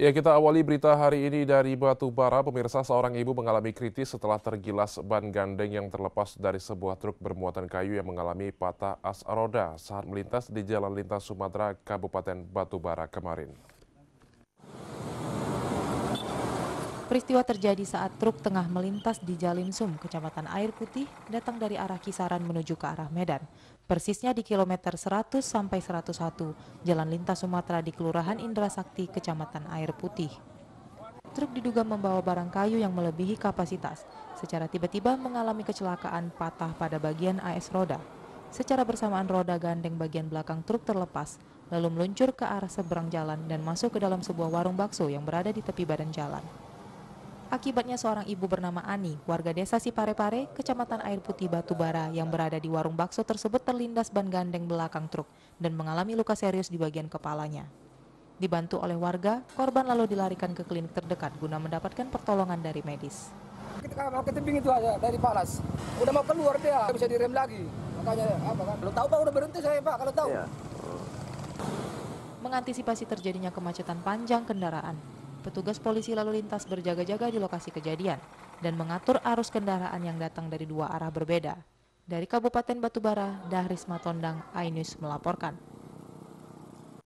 Ya, kita awali berita hari ini dari Batubara. Pemirsa, seorang ibu mengalami kritis setelah tergilas ban gandeng yang terlepas dari sebuah truk bermuatan kayu yang mengalami patah as roda saat melintas di Jalan Lintas Sumatera, Kabupaten Batubara kemarin. Peristiwa terjadi saat truk tengah melintas di Jalimsum, Kecamatan Air Putih, datang dari arah Kisaran menuju ke arah Medan. Persisnya di kilometer 100 sampai 101, Jalan Lintas Sumatera di Kelurahan Indra Sakti, Kecamatan Air Putih. Truk diduga membawa barang kayu yang melebihi kapasitas, secara tiba-tiba mengalami kecelakaan patah pada bagian AS roda. Secara bersamaan roda gandeng bagian belakang truk terlepas, lalu meluncur ke arah seberang jalan dan masuk ke dalam sebuah warung bakso yang berada di tepi badan jalan. Akibatnya seorang ibu bernama Ani, warga desa Siparepare, kecamatan Air Putih Batubara yang berada di warung bakso tersebut terlindas ban gandeng belakang truk dan mengalami luka serius di bagian kepalanya. Dibantu oleh warga, korban lalu dilarikan ke klinik terdekat guna mendapatkan pertolongan dari medis. Kita mau ke tebing itu aja dari palas. Udah mau keluar dia, bisa direm lagi. Makanya apa kan? Belum tahu Pak udah berhenti saya Pak kalau tahu. Ya. Mengantisipasi terjadinya kemacetan panjang kendaraan, petugas polisi lalu lintas berjaga-jaga di lokasi kejadian dan mengatur arus kendaraan yang datang dari dua arah berbeda. Dari Kabupaten Batubara, Dahris Matondang, Ainus melaporkan.